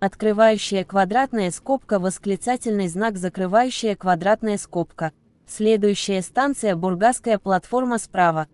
открывающая квадратная скобка, восклицательный знак, закрывающая квадратная скобка. Следующая станция Бургаская платформа справа.